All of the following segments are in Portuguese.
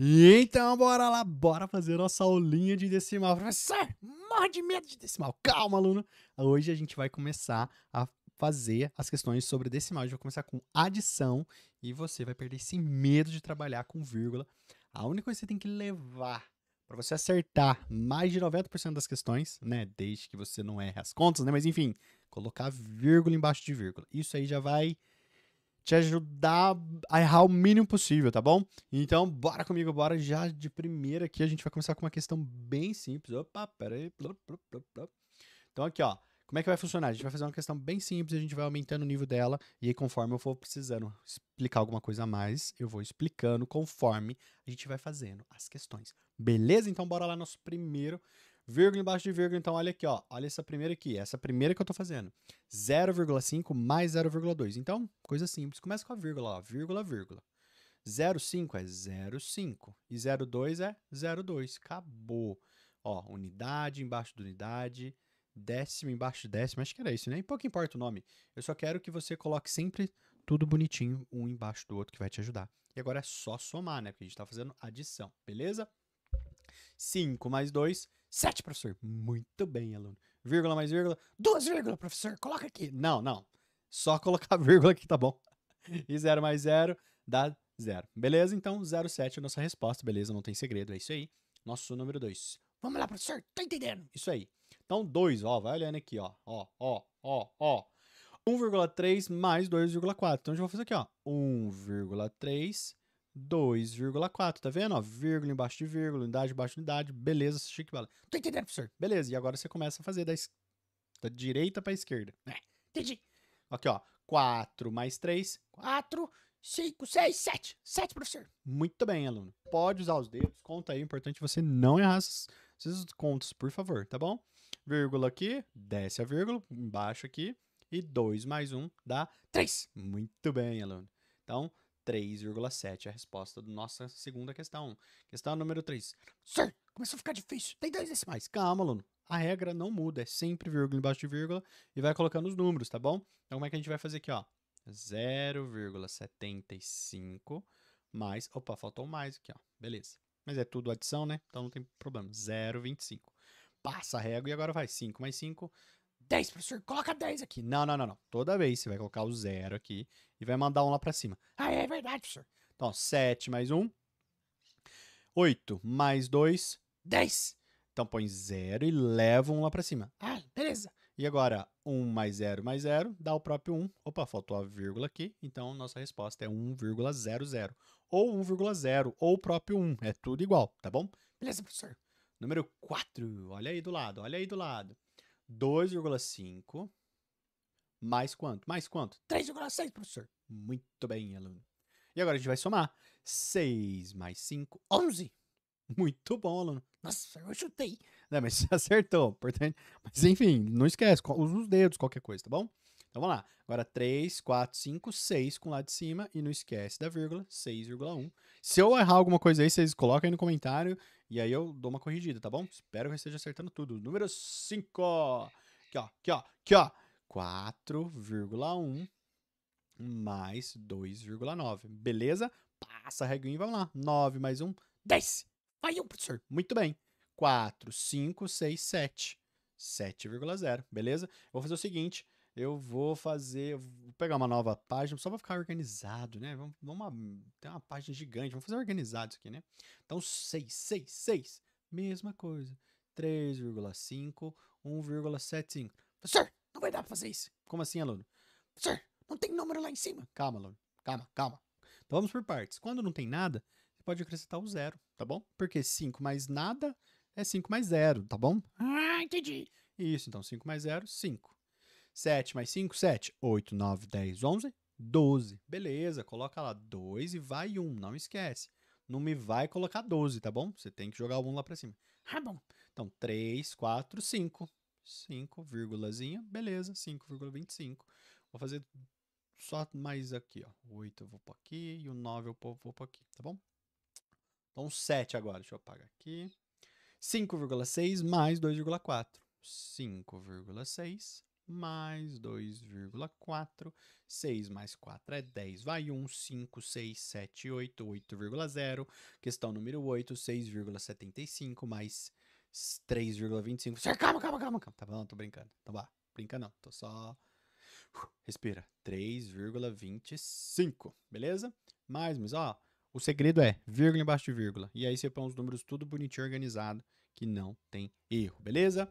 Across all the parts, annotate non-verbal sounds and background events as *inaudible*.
E então, bora lá, bora fazer nossa aulinha de decimal. Professor, morre de medo de decimal. Calma, aluno. Hoje a gente vai começar a fazer as questões sobre decimal. A gente vai começar com adição e você vai perder esse medo de trabalhar com vírgula. A única coisa que você tem que levar para você acertar mais de 90% das questões, né, desde que você não erre as contas, né, mas enfim, colocar vírgula embaixo de vírgula. Isso aí já vai te ajudar a errar o mínimo possível, tá bom? Então, bora comigo, bora já de primeira aqui. A gente vai começar com uma questão bem simples. Opa, peraí. Então, aqui, ó. Como é que vai funcionar? A gente vai fazer uma questão bem simples, a gente vai aumentando o nível dela, e aí, conforme eu for precisando explicar alguma coisa a mais, eu vou explicando conforme a gente vai fazendo as questões. Beleza? Então, bora lá nosso primeiro vírgula embaixo de vírgula. Então, olha aqui, ó. Olha essa primeira aqui. Essa primeira que eu estou fazendo. 0,5 mais 0,2. Então, coisa simples. Começa com a vírgula, ó. Vírgula, vírgula. 0,5 é 0,5. E 0,2 é 0,2. Acabou. Ó, unidade embaixo de unidade. Décimo embaixo de décimo. Acho que era isso, né? E pouco importa o nome. Eu só quero que você coloque sempre tudo bonitinho, um embaixo do outro, que vai te ajudar. E agora é só somar, né? Porque a gente está fazendo adição, beleza? 5 mais 2 Sete, professor. Muito bem, aluno. Vírgula mais vírgula. Duas vírgulas, professor. Coloca aqui. Não, não. Só colocar vírgula aqui, tá bom? E zero mais zero dá zero. Beleza? Então, 07 é a nossa resposta. Beleza? Não tem segredo. É isso aí. Nosso número 2. Vamos lá, professor. Tô entendendo. Isso aí. Então, 2, ó. Vai olhando aqui, ó. Ó, ó, ó, ó. 1,3 mais 2,4. Então, a gente vai fazer aqui, ó. 1,3 2,4, tá vendo? Ó, vírgula embaixo de vírgula, unidade embaixo de unidade, beleza, chique bala. Tô entendendo, professor. Beleza, e agora você começa a fazer da, es... da direita pra esquerda. É, entendi. Aqui, ó, 4 mais 3, 4, 5, 6, 7. 7, professor. Muito bem, aluno. Pode usar os dedos, conta aí, é importante você não errar esses contos, por favor, tá bom? Vírgula aqui, desce a vírgula, embaixo aqui, e 2 mais 1 dá 3. Muito bem, aluno. Então, 3,7 é a resposta da nossa segunda questão. Questão número 3. Sir, começou a ficar difícil. Tem dois decimais. Calma, aluno. A regra não muda, é sempre vírgula embaixo de vírgula e vai colocando os números, tá bom? Então, como é que a gente vai fazer aqui, ó? 0,75 mais... Opa, faltou um mais aqui, ó. Beleza. Mas é tudo adição, né? Então não tem problema. 0,25. Passa a régua e agora vai 5 mais 5 10, professor, coloca 10 aqui. Não, não, não, não. Toda vez você vai colocar o zero aqui e vai mandar um lá pra cima. Ah, é verdade, professor. Então, 7 mais 1. 8 mais 2, 10. Então põe 0 e leva um lá pra cima. Ah, beleza. E agora, 1 mais 0 mais 0 dá o próprio 1. Opa, faltou a vírgula aqui, então nossa resposta é 1,00. Ou 1,0, ou o próprio 1. É tudo igual, tá bom? Beleza, professor. Número 4. Olha aí do lado, olha aí do lado. 2,5 mais quanto? Mais quanto? 3,6, professor. Muito bem, aluno. E agora a gente vai somar. 6 mais 5, 11. Muito bom, aluno. Nossa, eu chutei. Não, mas *laughs* você acertou. Importante. Mas enfim, não esquece. Usa os dedos, qualquer coisa, tá bom? Então vamos lá. Agora 3, 4, 5, 6 com o lado de cima e não esquece da vírgula, 6,1. Se eu errar alguma coisa aí, vocês colocam aí no comentário e aí eu dou uma corrigida, tá bom? Espero que eu esteja acertando tudo. Número 5. Aqui, ó, aqui, ó, aqui, ó. 4,1 mais 2,9. Beleza? Passa a reguinha, e vamos lá. 9 mais 1, 10. Vai, professor. Muito bem. 4, 5, 6, 7. 7,0, beleza? vou fazer o seguinte, eu vou fazer, vou pegar uma nova página só para ficar organizado, né? Vamos, vamos ter uma página gigante, vamos fazer organizado isso aqui, né? Então, 6, 6, 6, mesma coisa. 3,5, 1,75. Professor, não vai dar para fazer isso. Como assim, aluno? Professor, não tem número lá em cima. Calma, aluno, calma, calma. Então, vamos por partes. Quando não tem nada, você pode acrescentar o zero, tá bom? Porque 5 mais nada é 5 mais zero, tá bom? Ah, entendi. Isso, então 5 mais zero, 5. 7 mais 5, 7. 8, 9, 10, 11, 12. Beleza, coloca lá 2 e vai 1, não esquece. Não me vai colocar 12, tá bom? Você tem que jogar o 1 lá pra cima. Ah, bom. Então, 3, 4, 5. 5, vírgulazinha, beleza, 5,25. Vou fazer só mais aqui, ó. O 8 eu vou pôr aqui e o 9 eu vou pôr aqui, tá bom? Então, 7 agora, deixa eu apagar aqui. 5,6 mais 2,4. 5,6 mais 2,4. 6 mais 4 é 10, vai 1, 5, 6, 7, 8, 8,0. Questão número 8, 6,75 mais 3,25. Calma, calma, calma, calma. Tá bom, tô brincando. então bom, brinca não, tô só... Uh, respira. 3,25, beleza? Mais, mas ó, o segredo é vírgula embaixo de vírgula. E aí você põe os números tudo bonitinho organizado, que não tem erro, beleza?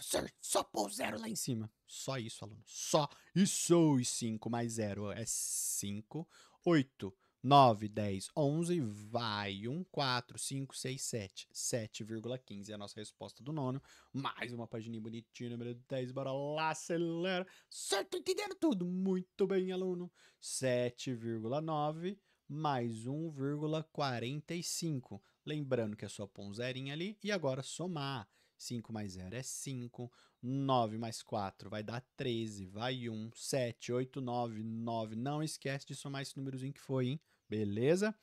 Sir, só pôr zero lá em cima. Só isso, aluno. Só isso. E 5 mais 0 é 5. 8, 9, 10, 11. Vai 1, 4, 5, 6, 7. 7,15 é a nossa resposta do nono. Mais uma pagininha bonitinha, número 10. Bora lá, acelera. Certo, entendendo tudo. Muito bem, aluno. 7,9 mais 1,45. Lembrando que é só pôr um zerinho ali e agora somar. 5 mais 0 é 5, 9 mais 4 vai dar 13, vai 1, 7, 8, 9, 9. Não esquece de somar esse númerozinho que foi, hein? Beleza?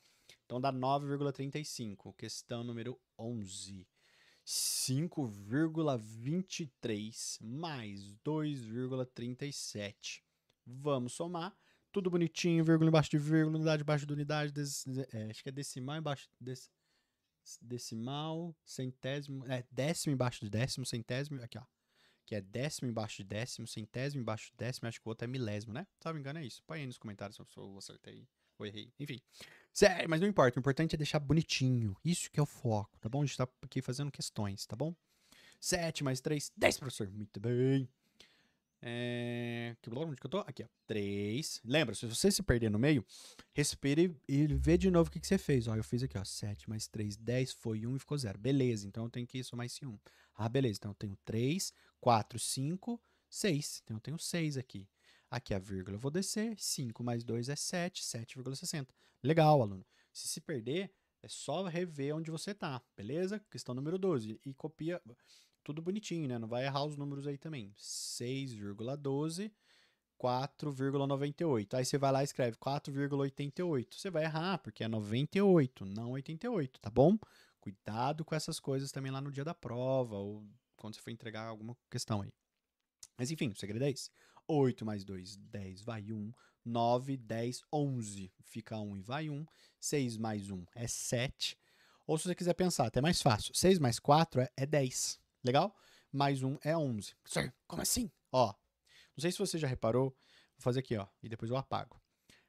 Então dá 9,35. Questão número 11. 5,23 mais 2,37. Vamos somar. Tudo bonitinho, vírgula embaixo de vírgula, unidade embaixo de unidade, des, é, acho que é decimal embaixo desse decimal, centésimo, é décimo embaixo de décimo, centésimo, aqui ó, que é décimo embaixo de décimo, centésimo embaixo de décimo, acho que o outro é milésimo, né? Se não me engano é isso. Põe aí nos comentários se eu acertei ou errei, enfim. Sério, mas não importa, o importante é deixar bonitinho, isso que é o foco, tá bom? A gente tá aqui fazendo questões, tá bom? 7 mais 3, 10, professor, muito bem. É... Onde que eu tô? Aqui, ó. 3. Lembra, se você se perder no meio, respire e vê de novo o que, que você fez. Ó, eu fiz aqui, ó. 7 mais 3, 10, foi 1 e ficou 0. Beleza, então eu tenho que somar esse 1. Ah, beleza. Então eu tenho 3, 4, 5, 6. Então eu tenho 6 aqui. Aqui a vírgula eu vou descer. 5 mais 2 é 7, 7,60. Legal, aluno. Se se perder, é só rever onde você tá, beleza? Questão número 12. E copia tudo bonitinho, né? Não vai errar os números aí também. 6,12, 4,98. Aí você vai lá e escreve 4,88. Você vai errar, porque é 98, não 88, tá bom? Cuidado com essas coisas também lá no dia da prova ou quando você for entregar alguma questão aí. Mas enfim, o segredo é esse. 8 mais 2, 10, vai 1. 9, 10, 11, fica 1 e vai 1. 6 mais 1 é 7. Ou se você quiser pensar, até mais fácil. 6 mais 4 é, 10. É Legal? Mais um é 11. Sir, como assim? Ó, não sei se você já reparou, vou fazer aqui, ó, e depois eu apago.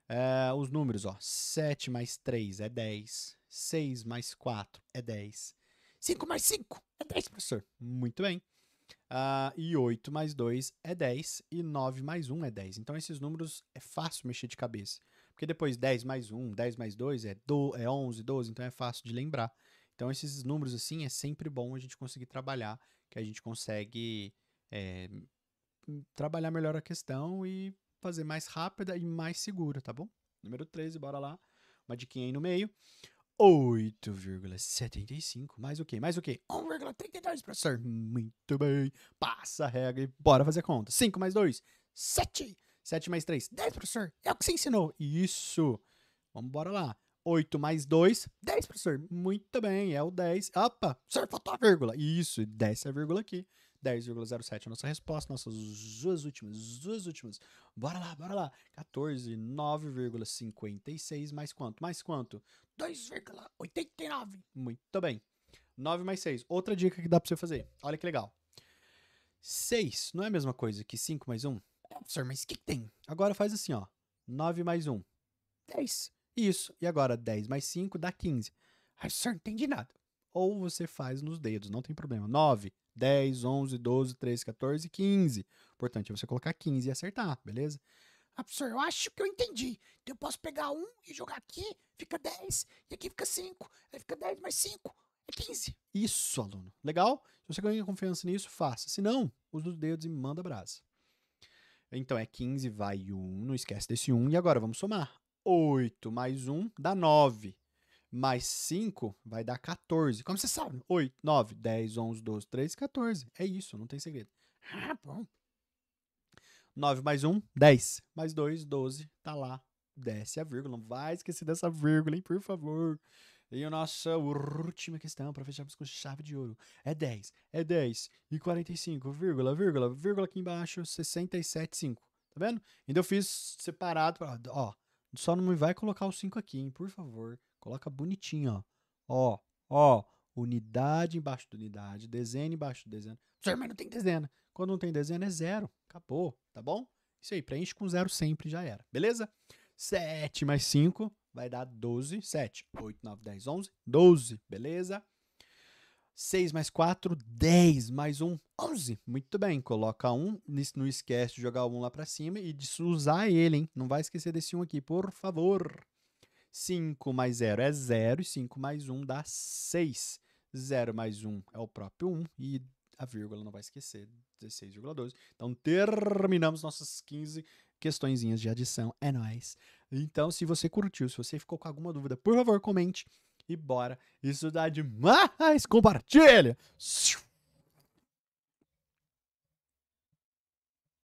É, os números, ó, 7 mais 3 é 10, 6 mais 4 é 10, 5 mais 5 é 10, professor. Muito bem. Uh, e 8 mais 2 é 10, e 9 mais 1 é 10. Então, esses números é fácil mexer de cabeça. Porque depois 10 mais 1, 10 mais 2 é, do, é 11, 12, então é fácil de lembrar. Então, esses números, assim, é sempre bom a gente conseguir trabalhar, que a gente consegue é, trabalhar melhor a questão e fazer mais rápida e mais segura, tá bom? Número 13, bora lá. Uma diquinha aí no meio. 8,75. Mais o quê? Mais o quê? 1,32, professor. Muito bem. Passa a regra e bora fazer a conta. 5 mais 2, 7. 7 mais 3, 10, professor. É o que você ensinou. Isso. Vamos bora lá. 8 mais 2, 10, professor. Muito bem, é o 10. Opa, só faltou a vírgula. Isso, desce a vírgula aqui. 10,07 é a nossa resposta, nossas duas últimas, duas últimas. Bora lá, bora lá. 14, 9,56 mais quanto? Mais quanto? 2,89. Muito bem. 9 mais 6. Outra dica que dá para você fazer. Olha que legal. 6 não é a mesma coisa que 5 mais 1? É, professor, mas o que, que tem? Agora faz assim, ó. 9 mais 1, 10. 10. Isso. E agora, 10 mais 5 dá 15. Ai, só não entendi nada. Ou você faz nos dedos, não tem problema. 9, 10, 11, 12, 13, 14, 15. Importante é você colocar 15 e acertar, beleza? Ah, professor, eu acho que eu entendi. Então eu posso pegar um e jogar aqui, fica 10, e aqui fica 5, aí fica 10 mais 5, é 15. Isso, aluno. Legal? Se você ganha confiança nisso, faça. Se não, usa os dedos e manda brasa. Então é 15, vai 1, não esquece desse 1. E agora vamos somar. 8 mais 1 dá 9. Mais 5 vai dar 14. Como você sabe? 8, 9, 10, 11, 12, 13, 14. É isso, não tem segredo. Ah, bom. 9 mais 1, 10. Mais 2, 12. Tá lá. Desce a vírgula. Não vai esquecer dessa vírgula, hein, por favor. E a nossa última questão, para fecharmos com chave de ouro, é 10. É 10 e 45, vírgula, vírgula, vírgula aqui embaixo, 67,5. Tá vendo? Ainda eu fiz separado, ó, só não me vai colocar o 5 aqui, hein? Por favor. Coloca bonitinho, ó. Ó, ó. Unidade embaixo de unidade, dezena embaixo de dezena. Professor, mas não tem dezena. Quando não tem dezena, é zero. Acabou, tá bom? Isso aí, preenche com zero sempre, já era. Beleza? 7 mais 5 vai dar 12. 7, 8, 9, 10, 11, 12. Beleza? 6 mais 4, 10 mais 1, 11. Muito bem, coloca 1, não esquece de jogar o 1 lá para cima e de usar ele, hein? Não vai esquecer desse 1 aqui, por favor. 5 mais 0 é 0 e 5 mais 1 dá 6. 0 mais 1 é o próprio 1 e a vírgula não vai esquecer, 16,12. Então terminamos nossas 15 questõezinhas de adição, é nóis. Então, se você curtiu, se você ficou com alguma dúvida, por favor, comente e bora estudar demais! Compartilha!